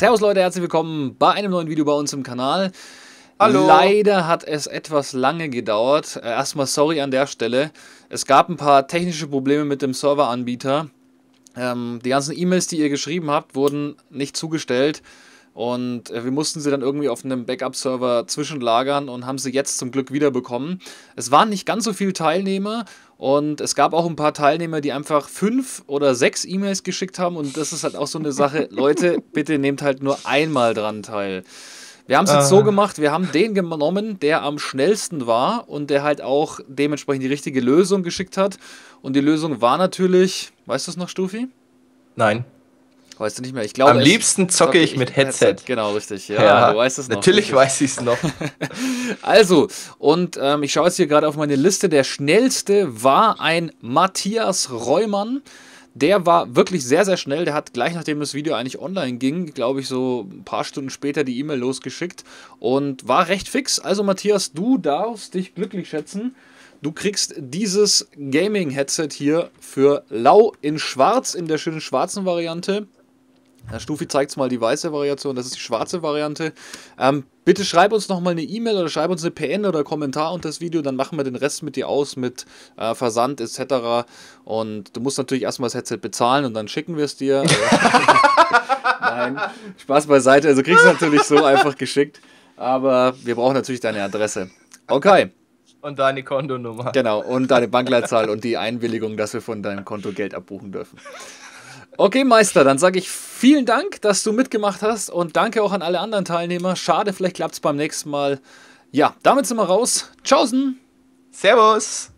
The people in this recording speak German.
Servus Leute, herzlich willkommen bei einem neuen Video bei uns im Kanal. Hallo. Leider hat es etwas lange gedauert. Äh, erstmal sorry an der Stelle. Es gab ein paar technische Probleme mit dem Serveranbieter. Ähm, die ganzen E-Mails, die ihr geschrieben habt, wurden nicht zugestellt. Und äh, wir mussten sie dann irgendwie auf einem Backup-Server zwischenlagern und haben sie jetzt zum Glück wiederbekommen. Es waren nicht ganz so viele Teilnehmer und es gab auch ein paar Teilnehmer, die einfach fünf oder sechs E-Mails geschickt haben. Und das ist halt auch so eine Sache. Leute, bitte nehmt halt nur einmal dran teil. Wir haben es jetzt so ah. gemacht, wir haben den genommen, der am schnellsten war und der halt auch dementsprechend die richtige Lösung geschickt hat. Und die Lösung war natürlich, weißt du es noch, Stufi? Nein. Weißt du nicht mehr? Ich glaube. Am liebsten zocke, zocke ich, ich mit Headset. Headset. Genau, richtig. Ja, ja, du weißt es noch. Natürlich richtig. weiß ich es noch. also, und ähm, ich schaue jetzt hier gerade auf meine Liste. Der schnellste war ein Matthias Reumann. Der war wirklich sehr, sehr schnell. Der hat gleich nachdem das Video eigentlich online ging, glaube ich, so ein paar Stunden später die E-Mail losgeschickt und war recht fix. Also, Matthias, du darfst dich glücklich schätzen. Du kriegst dieses Gaming-Headset hier für lau in schwarz, in der schönen schwarzen Variante. Herr Stufi zeigt mal die weiße Variation, das ist die schwarze Variante. Ähm, bitte schreib uns nochmal eine E-Mail oder schreib uns eine PN oder Kommentar unter das Video, dann machen wir den Rest mit dir aus, mit äh, Versand etc. Und du musst natürlich erstmal das Headset bezahlen und dann schicken wir es dir. Nein, Spaß beiseite, also kriegst du natürlich so einfach geschickt. Aber wir brauchen natürlich deine Adresse. Okay. Und deine Kontonummer. Genau, und deine Bankleitzahl und die Einwilligung, dass wir von deinem Konto Geld abbuchen dürfen. Okay, Meister, dann sage ich vielen Dank, dass du mitgemacht hast und danke auch an alle anderen Teilnehmer. Schade, vielleicht klappt es beim nächsten Mal. Ja, damit sind wir raus. Tschaußen. Servus.